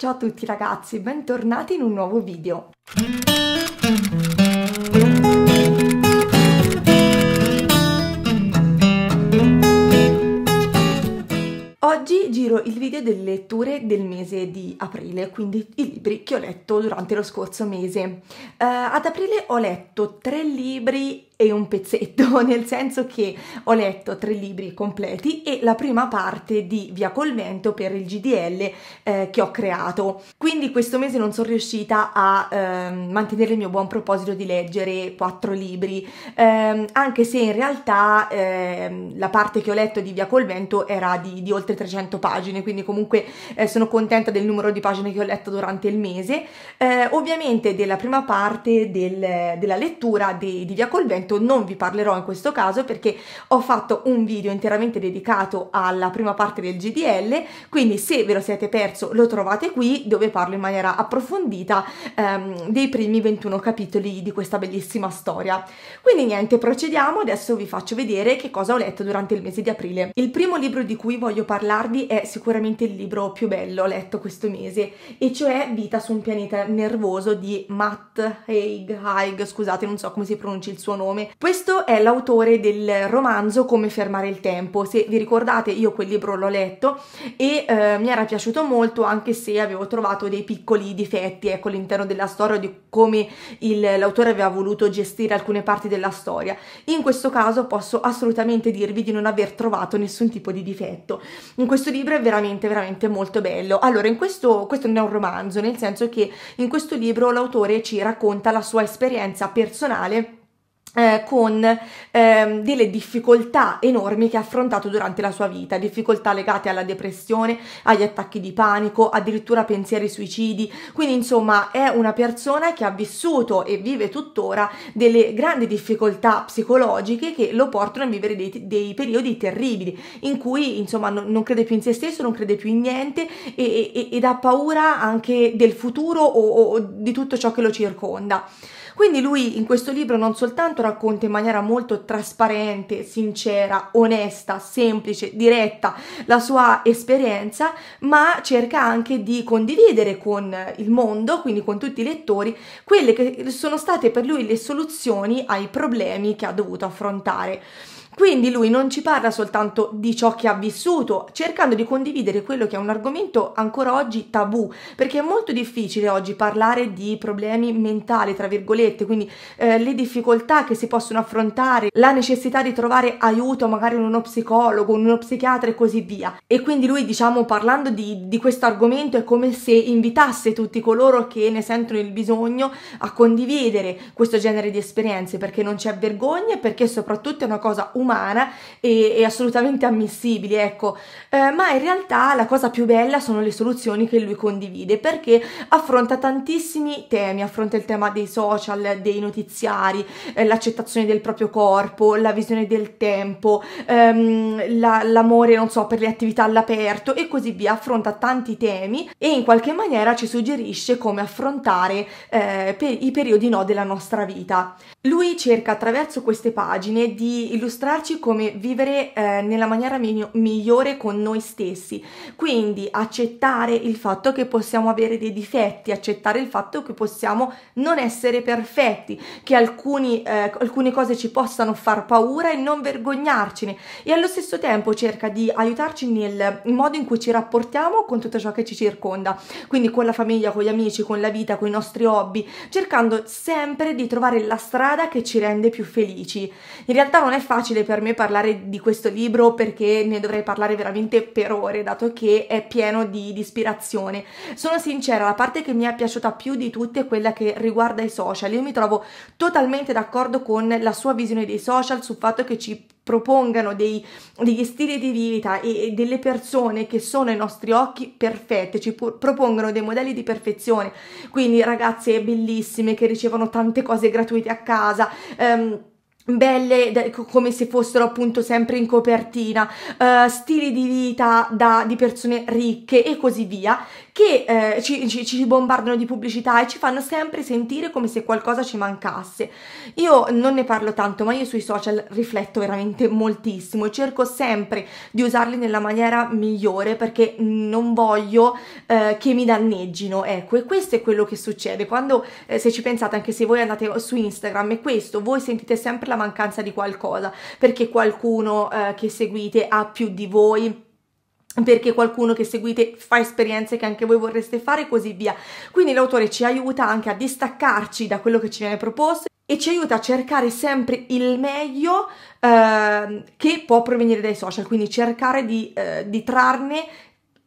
Ciao a tutti ragazzi, bentornati in un nuovo video. Oggi giro il video delle letture del mese di aprile, quindi i libri che ho letto durante lo scorso mese. Uh, ad aprile ho letto tre libri e un pezzetto, nel senso che ho letto tre libri completi e la prima parte di Via col vento per il GDL eh, che ho creato. Quindi questo mese non sono riuscita a eh, mantenere il mio buon proposito di leggere quattro libri, eh, anche se in realtà ehm, la parte che ho letto di Via col vento era di, di oltre 300 pagine, quindi comunque eh, sono contenta del numero di pagine che ho letto durante il mese. Eh, ovviamente della prima parte del, della lettura di, di Via col vento argomento non vi parlerò in questo caso perché ho fatto un video interamente dedicato alla prima parte del GDL, quindi se ve lo siete perso lo trovate qui dove parlo in maniera approfondita ehm, dei primi 21 capitoli di questa bellissima storia. Quindi niente, procediamo, adesso vi faccio vedere che cosa ho letto durante il mese di aprile. Il primo libro di cui voglio parlarvi è sicuramente il libro più bello letto questo mese, e cioè Vita su un pianeta nervoso di Matt Haig, Haig scusate non so come si pronuncia il suo nome, nome. Questo è l'autore del romanzo Come fermare il tempo. Se vi ricordate io quel libro l'ho letto e eh, mi era piaciuto molto anche se avevo trovato dei piccoli difetti ecco, all'interno della storia di come l'autore aveva voluto gestire alcune parti della storia. In questo caso posso assolutamente dirvi di non aver trovato nessun tipo di difetto. In questo libro è veramente veramente molto bello. Allora, in questo, questo non è un romanzo, nel senso che in questo libro l'autore ci racconta la sua esperienza personale eh, con ehm, delle difficoltà enormi che ha affrontato durante la sua vita, difficoltà legate alla depressione, agli attacchi di panico, addirittura pensieri suicidi, quindi insomma è una persona che ha vissuto e vive tuttora delle grandi difficoltà psicologiche che lo portano a vivere dei, dei periodi terribili in cui insomma non, non, crede più in se stesso, non crede più in niente e, e, ed ha paura anche del futuro o, o di tutto ciò che lo circonda. Quindi lui in questo libro non soltanto racconta in maniera molto trasparente, sincera, onesta, semplice, diretta la sua esperienza, ma cerca anche di condividere con il mondo, quindi con tutti i lettori, quelle che sono state per lui le soluzioni ai problemi che ha dovuto affrontare. Quindi lui non ci parla soltanto di ciò che ha vissuto, cercando di condividere quello che è un argomento ancora oggi tabù, perché è molto difficile oggi parlare di problemi mentali, tra virgolette, quindi eh, le difficoltà che si possono affrontare, la necessità di trovare aiuto magari in uno psicologo, in uno psichiatra e così via. E quindi lui, diciamo, parlando di, di questo argomento è come se invitasse tutti coloro che ne sentono il bisogno a condividere questo genere di esperienze, perché non c'è vergogna e perché soprattutto è una cosa umana umana e, e assolutamente ammissibili, ecco. Eh, ma in realtà la cosa più bella sono le soluzioni che lui condivide perché affronta tantissimi temi, affronta il tema dei social, dei notiziari, eh, l'accettazione del proprio corpo, la visione del tempo, ehm, la, l'amore, non so, per le attività all'aperto e così via, affronta tanti temi e in qualche maniera ci suggerisce come affrontare eh, per i periodi no della nostra vita. Lui cerca attraverso queste pagine di illustrare spiegarci come vivere eh, nella maniera migno- migliore con noi stessi. Quindi accettare il fatto che possiamo avere dei difetti, accettare il fatto che possiamo non essere perfetti, che alcuni, eh, alcune cose ci possano far paura e non vergognarcene. E allo stesso tempo cerca di aiutarci nel modo in cui ci rapportiamo con tutto ciò che ci circonda, quindi con la famiglia, con gli amici, con la vita, con i nostri hobby, cercando sempre di trovare la strada che ci rende più felici. In realtà non è facile per me parlare di questo libro perché ne dovrei parlare veramente per ore, dato che è pieno di, di ispirazione. Sono sincera, la parte che mi è piaciuta più di tutte è quella che riguarda i social. Io mi trovo totalmente d'accordo con la sua visione dei social, sul fatto che ci propongano dei, degli stili di vita e, e, delle persone che sono ai nostri occhi perfette, ci propongono dei modelli di perfezione, quindi ragazze bellissime che ricevono tante cose gratuite a casa. Ehm, belle come se fossero appunto sempre in copertina, uh, stili di vita da, di persone ricche e così via, che eh, ci, ci, ci, bombardano di pubblicità e ci fanno sempre sentire come se qualcosa ci mancasse. Io non ne parlo tanto, ma io sui social rifletto veramente moltissimo e cerco sempre di usarli nella maniera migliore perché non voglio eh, che mi danneggino. Ecco, e questo è quello che succede quando, eh, se ci pensate, anche se voi andate su Instagram è questo, voi sentite sempre la mancanza di qualcosa perché qualcuno eh, che seguite ha più di voi perché qualcuno che seguite fa esperienze che anche voi vorreste fare e così via. Quindi l'autore ci aiuta anche a distaccarci da quello che ci viene proposto e ci aiuta a cercare sempre il meglio eh, che può provenire dai social, quindi cercare di, eh, di trarne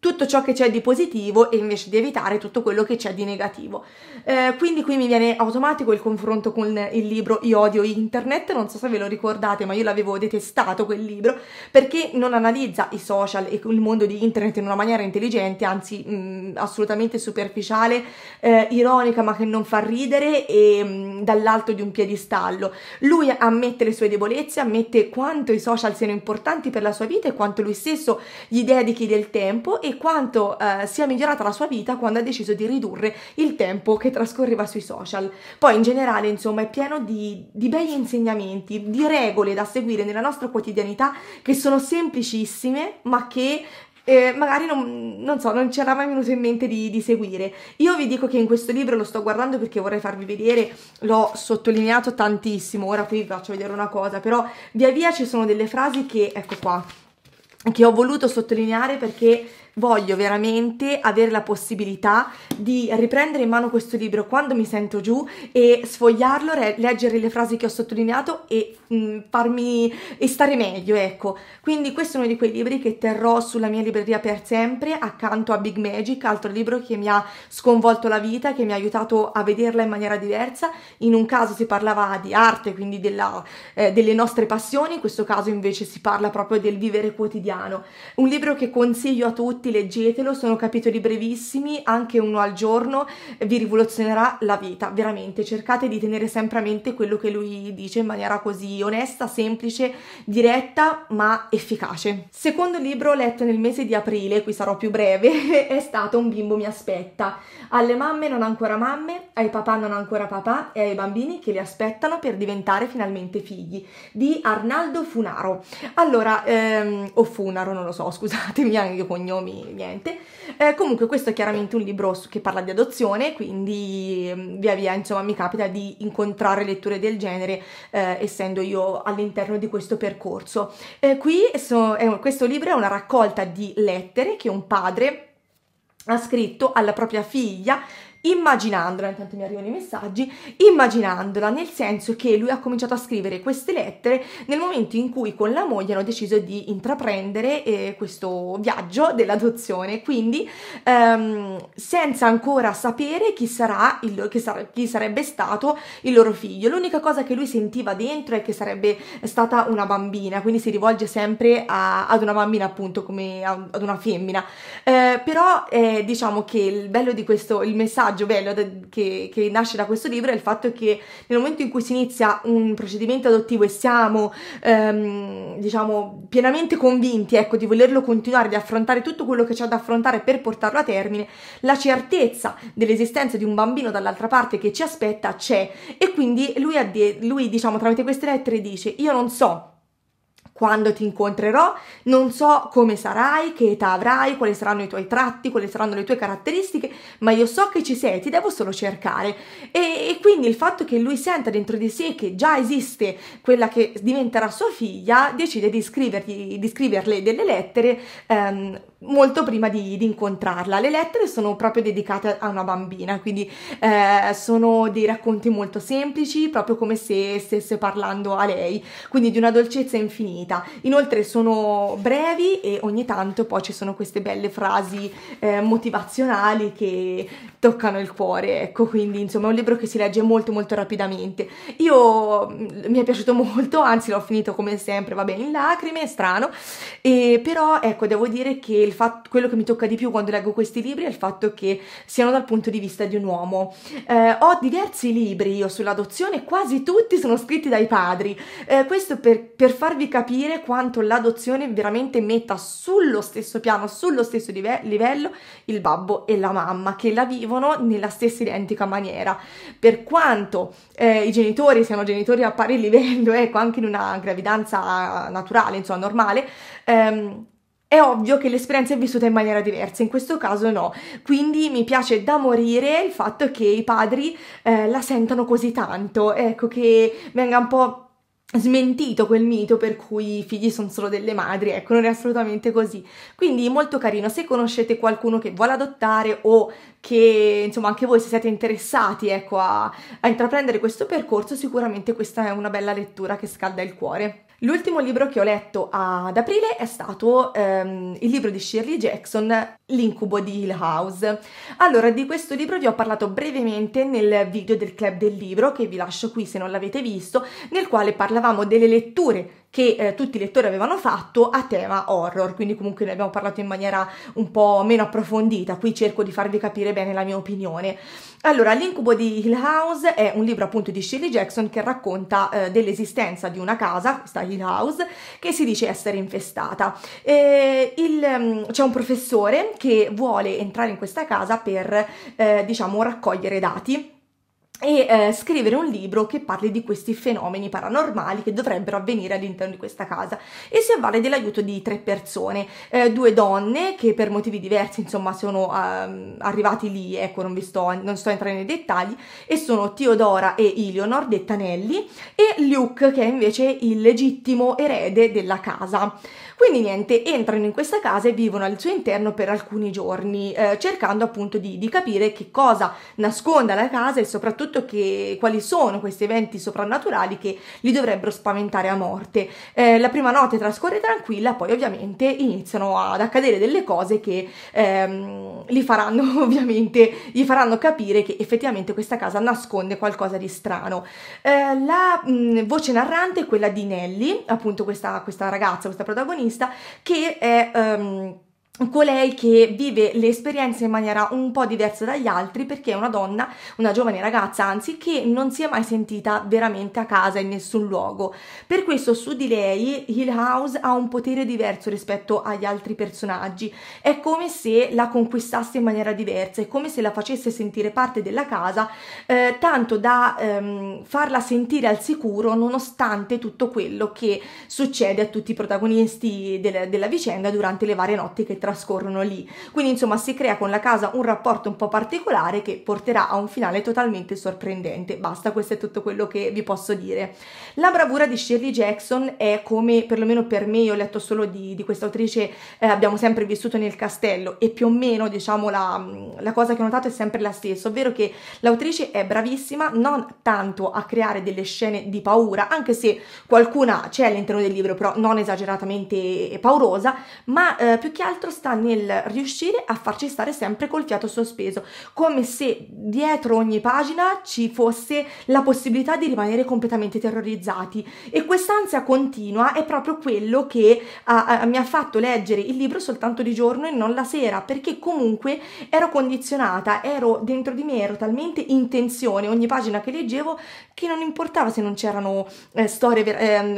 tutto ciò che c'è di positivo e invece di evitare tutto quello che c'è di negativo. Eh, quindi qui mi viene automatico il confronto con il libro Io odio internet, non so se ve lo ricordate, ma io l'avevo detestato quel libro perché non analizza i social e il mondo di internet in una maniera intelligente, anzi mh, mm, assolutamente superficiale, eh, ironica ma che non fa ridere e mh, mm, dall'alto di un piedistallo. Lui ammette le sue debolezze, ammette quanto i social siano importanti per la sua vita e quanto lui stesso gli dedichi del tempo e e quanto eh, sia migliorata la sua vita quando ha deciso di ridurre il tempo che trascorreva sui social. Poi in generale, insomma, è pieno di, di bei insegnamenti, di regole da seguire nella nostra quotidianità che sono semplicissime ma che eh, magari non, non, so, non c'era mai venuto in mente di, di, seguire. Io vi dico che in questo libro lo sto guardando perché vorrei farvi vedere, l'ho sottolineato tantissimo, ora qui vi faccio vedere una cosa, però via via ci sono delle frasi che, ecco qua, che ho voluto sottolineare perché voglio veramente avere la possibilità di riprendere in mano questo libro quando mi sento giù e sfogliarlo, leggere le frasi che ho sottolineato e mh, mm, farmi e stare meglio, ecco. Quindi questo è uno di quei libri che terrò sulla mia libreria per sempre, accanto a Big Magic, altro libro che mi ha sconvolto la vita, che mi ha aiutato a vederla in maniera diversa. In un caso si parlava di arte, quindi della, eh, delle nostre passioni, in questo caso invece si parla proprio del vivere quotidiano. Un libro che consiglio a tutti tutti, leggetelo, sono capitoli brevissimi, anche uno al giorno, vi rivoluzionerà la vita, veramente. Cercate di tenere sempre a mente quello che lui dice in maniera così onesta, semplice, diretta, ma efficace. Secondo libro letto nel mese di aprile, qui sarò più breve, è stato Un bimbo mi aspetta. Alle mamme non ancora mamme, ai papà non ancora papà e ai bambini che li aspettano per diventare finalmente figli, di Arnaldo Funaro. Allora, ehm, o Funaro, non lo so, scusatemi, anche i cognomi niente. Eh, comunque questo è chiaramente un libro che parla di adozione, quindi mm, via via insomma mi capita di incontrare letture del genere eh, essendo io all'interno di questo percorso. Eh, qui so, questo libro è una raccolta di lettere che un padre ha scritto alla propria figlia immaginandola, intanto mi arrivano i messaggi, immaginandola nel senso che lui ha cominciato a scrivere queste lettere nel momento in cui con la moglie hanno deciso di intraprendere eh, questo viaggio dell'adozione, quindi ehm, senza ancora sapere chi, sarà il, chi, sarà, chi sarebbe stato il loro figlio. L'unica cosa che lui sentiva dentro è che sarebbe stata una bambina, quindi si rivolge sempre a, ad una bambina appunto come a, ad una femmina. Eh, però eh, diciamo che il bello di questo, il messaggio messaggio bello de- che, che, nasce da questo libro è il fatto che nel momento in cui si inizia un procedimento adottivo e siamo, ehm, diciamo, pienamente convinti, ecco, di volerlo continuare, di affrontare tutto quello che c'è da affrontare per portarlo a termine, la certezza dell'esistenza di un bambino dall'altra parte che ci aspetta c'è e quindi lui, addie- lui diciamo, tramite queste lettere dice io non so quando ti incontrerò, non so come sarai, che età avrai, quali saranno i tuoi tratti, quali saranno le tue caratteristiche, ma io so che ci sei, ti devo solo cercare. E, e quindi il fatto che lui senta dentro di sé che già esiste quella che diventerà sua figlia, decide di, di scriverle delle lettere ehm, molto prima di, di, incontrarla. Le lettere sono proprio dedicate a una bambina, quindi eh, sono dei racconti molto semplici, proprio come se stesse parlando a lei, quindi di una dolcezza infinita. Inoltre sono brevi e ogni tanto poi ci sono queste belle frasi eh, motivazionali che toccano il cuore, ecco, quindi insomma è un libro che si legge molto molto rapidamente. Io mm, mi è piaciuto molto, anzi l'ho finito come sempre, va bene, in lacrime, strano, e, però ecco, devo dire che il fatto, quello che mi tocca di più quando leggo questi libri è il fatto che siano dal punto di vista di un uomo. Eh, ho diversi libri io sull'adozione, quasi tutti sono scritti dai padri. Eh, questo per, per, farvi capire quanto l'adozione veramente metta sullo stesso piano, sullo stesso live- livello il babbo e la mamma, che la vivono nella stessa identica maniera. Per quanto eh, i genitori siano genitori a pari livello, ecco, anche in una gravidanza naturale, insomma, normale, ehm, è ovvio che l'esperienza è vissuta in maniera diversa, in questo caso no. Quindi mi piace da morire il fatto che i padri eh, la sentano così tanto, ecco che venga un po' smentito quel mito per cui i figli sono solo delle madri, ecco, non è assolutamente così. Quindi molto carino, se conoscete qualcuno che vuole adottare o che insomma anche voi se siete interessati ecco, a, a intraprendere questo percorso, sicuramente questa è una bella lettura che scalda il cuore. L'ultimo libro che ho letto ad aprile è stato ehm, il libro di Shirley Jackson, L'incubo di Hill House. Allora, di questo libro vi ho parlato brevemente nel video del club del libro, che vi lascio qui se non l'avete visto, nel quale parlavamo delle letture che eh, tutti i lettori avevano fatto a tema horror, quindi comunque ne abbiamo parlato in maniera un po' meno approfondita, qui cerco di farvi capire bene la mia opinione. Allora, L'incubo di Hill House è un libro appunto di Shirley Jackson che racconta eh, dell'esistenza di una casa, questa Hill House, che si dice essere infestata. Eh, c'è un professore che vuole entrare in questa casa per, eh, diciamo, raccogliere dati e eh, scrivere un libro che parli di questi fenomeni paranormali che dovrebbero avvenire all'interno di questa casa e si avvale dell'aiuto di tre persone, eh, due donne che per motivi diversi insomma sono um, arrivati lì, ecco non vi sto, non sto entrando nei dettagli, e sono Teodora e Eleonor detta Dettanelli e Luke che è invece il legittimo erede della casa. Quindi niente, entrano in questa casa e vivono al suo interno per alcuni giorni eh, cercando appunto di, di capire che cosa nasconda la casa e soprattutto soprattutto che, quali sono questi eventi soprannaturali che li dovrebbero spaventare a morte. Eh, la prima notte trascorre tranquilla, poi ovviamente iniziano ad accadere delle cose che ehm, li faranno ovviamente, gli faranno capire che effettivamente questa casa nasconde qualcosa di strano. Eh, la mh, voce narrante è quella di Nelly, appunto questa, questa ragazza, questa protagonista, che è... Ehm, colei che vive le esperienze in maniera un po' diversa dagli altri perché è una donna, una giovane ragazza anzi, che non si è mai sentita veramente a casa in nessun luogo. Per questo su di lei Hill House ha un potere diverso rispetto agli altri personaggi, è come se la conquistasse in maniera diversa, è come se la facesse sentire parte della casa, eh, tanto da ehm, farla sentire al sicuro nonostante tutto quello che succede a tutti i protagonisti del, della vicenda durante le varie notti che trascorrono trascorrono lì. Quindi insomma si crea con la casa un rapporto un po' particolare che porterà a un finale totalmente sorprendente. Basta, questo è tutto quello che vi posso dire. La bravura di Shirley Jackson è come perlomeno per me, io ho letto solo di, di questa autrice, eh, abbiamo sempre vissuto nel castello e più o meno diciamo la, mm, la cosa che ho notato è sempre la stessa, ovvero che l'autrice è bravissima non tanto a creare delle scene di paura, anche se qualcuna c'è all'interno del libro, però non esageratamente eh, paurosa, ma eh, più che altro altro sta nel riuscire a farci stare sempre col fiato sospeso, come se dietro ogni pagina ci fosse la possibilità di rimanere completamente terrorizzati. E quest'ansia continua è proprio quello che uh, mi ha fatto leggere il libro soltanto di giorno e non la sera, perché comunque ero condizionata, ero dentro di me, ero talmente in tensione ogni pagina che leggevo che non importava se non c'erano eh, storie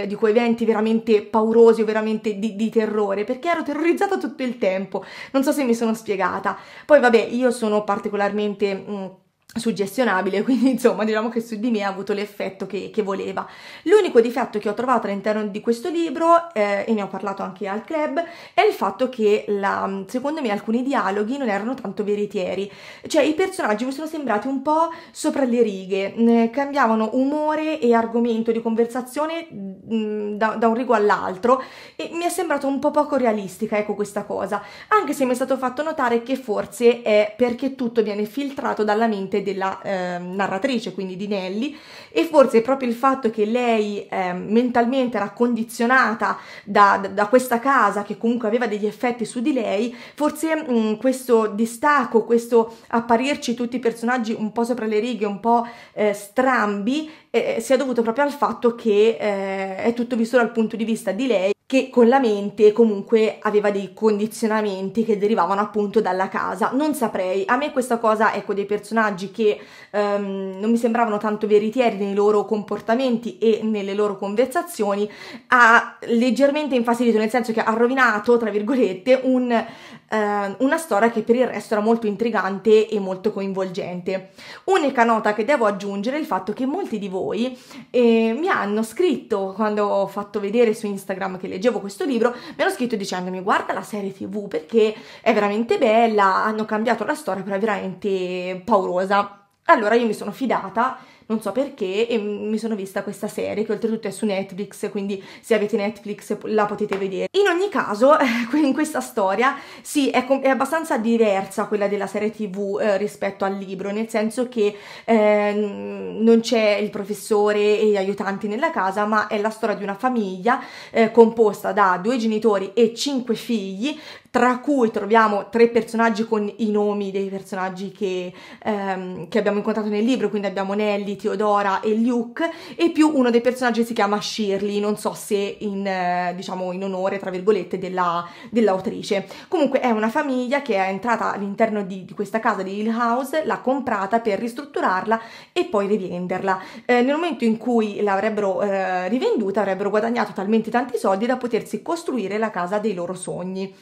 eh, di quei eventi veramente paurosi o veramente di, di terrore, perché ero terrorizzata tutto il tempo. Non so se mi sono spiegata. Poi vabbè, io sono particolarmente... Mh, suggestionabile, quindi insomma diciamo che su di me ha avuto l'effetto che, che voleva. L'unico difetto che ho trovato all'interno di questo libro, eh, e ne ho parlato anche al club, è il fatto che la, secondo me alcuni dialoghi non erano tanto veritieri, cioè i personaggi mi sono sembrati un po' sopra le righe, eh, cambiavano umore e argomento di conversazione mh, mm, da, da, un rigo all'altro e mi è sembrato un po' poco realistica, ecco questa cosa, anche se mi è stato fatto notare che forse è perché tutto viene filtrato dalla mente della eh, narratrice, quindi di Nelly, e forse proprio il fatto che lei eh, mentalmente era condizionata da, da, da, questa casa che comunque aveva degli effetti su di lei, forse mh, mm, questo distacco, questo apparirci tutti i personaggi un po' sopra le righe, un po' eh, strambi, eh, eh sia dovuto proprio al fatto che eh, è tutto visto dal punto di vista di lei che con la mente comunque aveva dei condizionamenti che derivavano appunto dalla casa. Non saprei, a me questa cosa, ecco, dei personaggi che ehm, non mi sembravano tanto veritieri nei loro comportamenti e nelle loro conversazioni, ha leggermente infastidito, nel senso che ha rovinato, tra virgolette, un, eh, una storia che per il resto era molto intrigante e molto coinvolgente. Unica nota che devo aggiungere è il fatto che molti di voi eh, mi hanno scritto quando ho fatto vedere su Instagram che leggevo leggevo questo libro, mi hanno scritto dicendomi guarda la serie tv perché è veramente bella, hanno cambiato la storia, però è veramente paurosa. Allora io mi sono fidata non so perché, e mi sono vista questa serie che oltretutto è su Netflix, quindi se avete Netflix la potete vedere. In ogni caso, in questa storia, sì, è, è abbastanza diversa quella della serie tv eh, rispetto al libro, nel senso che eh, non c'è il professore e gli aiutanti nella casa, ma è la storia di una famiglia eh, composta da due genitori e cinque figli tra cui troviamo tre personaggi con i nomi dei personaggi che, ehm, che abbiamo incontrato nel libro, quindi abbiamo Nelly, Teodora e Luke, e più uno dei personaggi si chiama Shirley, non so se in, eh, diciamo, in onore, tra virgolette, dell'autrice. Comunque è una famiglia che è entrata all'interno di, di, questa casa di Hill House, l'ha comprata per ristrutturarla e poi rivenderla. Eh, nel momento in cui l'avrebbero eh, rivenduta avrebbero guadagnato talmente tanti soldi da potersi costruire la casa dei loro sogni.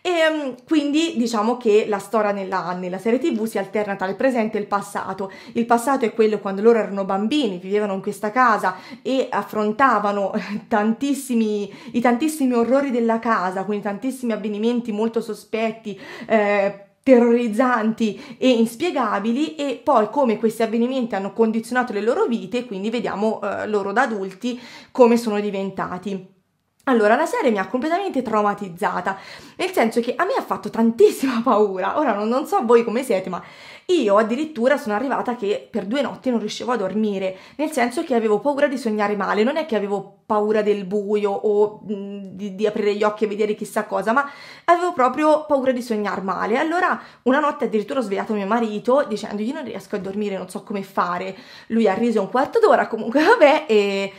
E ehm, quindi diciamo che la storia nella, nella serie tv si alterna tra il presente e il passato. Il passato è quello quando loro erano bambini, vivevano in questa casa e affrontavano tantissimi, i tantissimi orrori della casa, quindi tantissimi avvenimenti molto sospetti, eh, terrorizzanti e inspiegabili e poi come questi avvenimenti hanno condizionato le loro vite, quindi vediamo eh, loro da adulti come sono diventati. Allora, la serie mi ha completamente traumatizzata, nel senso che a me ha fatto tantissima paura. Ora non, non, so voi come siete, ma io addirittura sono arrivata che per due notti non riuscivo a dormire, nel senso che avevo paura di sognare male, non è che avevo paura del buio o mm, di, di aprire gli occhi e vedere chissà cosa, ma avevo proprio paura di sognare male. Allora, una notte addirittura ho svegliato mio marito dicendo io non riesco a dormire, non so come fare. Lui ha riso un quarto d'ora, comunque vabbè, e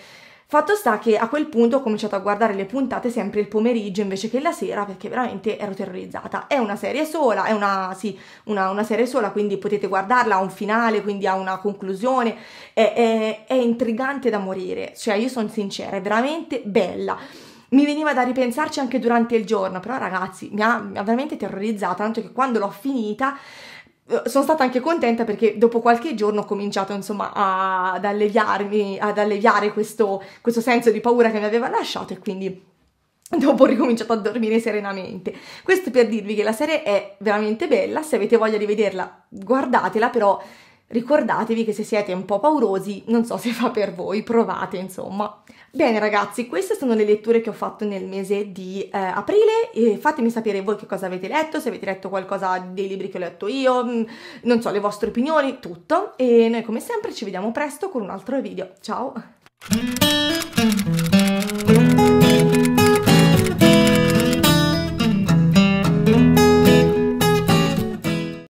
Fatto sta che a quel punto ho cominciato a guardare le puntate sempre il pomeriggio invece che la sera perché veramente ero terrorizzata. È una serie sola, è una, sì, una, una serie sola, quindi potete guardarla, ha un finale, quindi ha una conclusione, è, è, è intrigante da morire, cioè io sono sincera, è veramente bella. Mi veniva da ripensarci anche durante il giorno, però ragazzi mi ha, mi ha veramente terrorizzata, tanto che quando l'ho finita sono stata anche contenta perché dopo qualche giorno ho cominciato insomma a, ad alleviarmi, ad alleviare questo, questo senso di paura che mi aveva lasciato e quindi dopo ho ricominciato a dormire serenamente. Questo per dirvi che la serie è veramente bella, se avete voglia di vederla guardatela però Ricordatevi che se siete un po' paurosi, non so se fa per voi, provate insomma. Bene ragazzi, queste sono le letture che ho fatto nel mese di eh, aprile e fatemi sapere voi che cosa avete letto, se avete letto qualcosa dei libri che ho letto io, mh, mm, non so, le vostre opinioni, tutto. E noi come sempre ci vediamo presto con un altro video. Ciao!